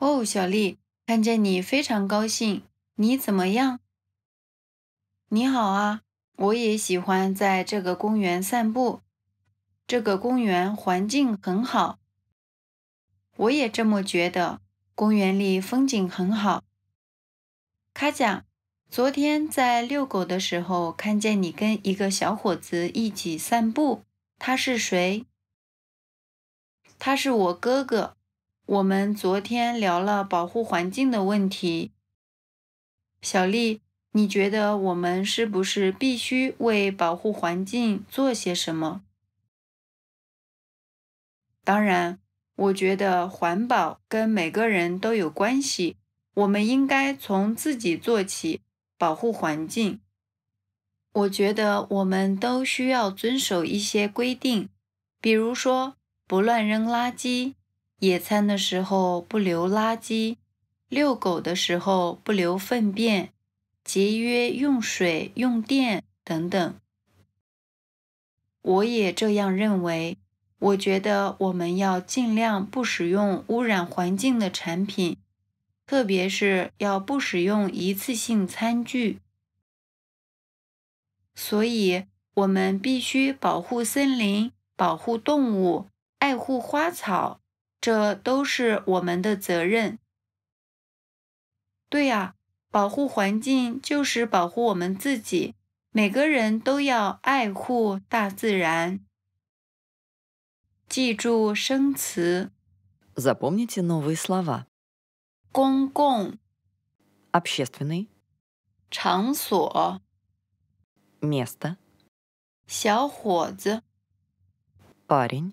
哦，小丽，看见你非常高兴。你怎么样？你好啊，我也喜欢在这个公园散步。这个公园环境很好，我也这么觉得。公园里风景很好。卡贾，昨天在遛狗的时候看见你跟一个小伙子一起散步，他是谁？他是我哥哥。我们昨天聊了保护环境的问题，小丽，你觉得我们是不是必须为保护环境做些什么？当然，我觉得环保跟每个人都有关系，我们应该从自己做起，保护环境。我觉得我们都需要遵守一些规定，比如说不乱扔垃圾。野餐的时候不留垃圾，遛狗的时候不留粪便，节约用水用电等等。我也这样认为。我觉得我们要尽量不使用污染环境的产品，特别是要不使用一次性餐具。所以，我们必须保护森林，保护动物，爱护花草。这都是我们的责任。对啊，保护环境就是保护我们自己。每个人都要爱护大自然。记住生词。Запомните новые слова. 公共 Общественный. 场所 Место. 小伙子 Парень.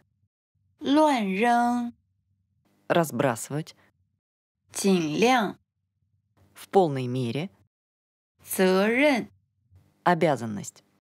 乱扔 разбрасывать. 尽量 в полной мере. обязанность.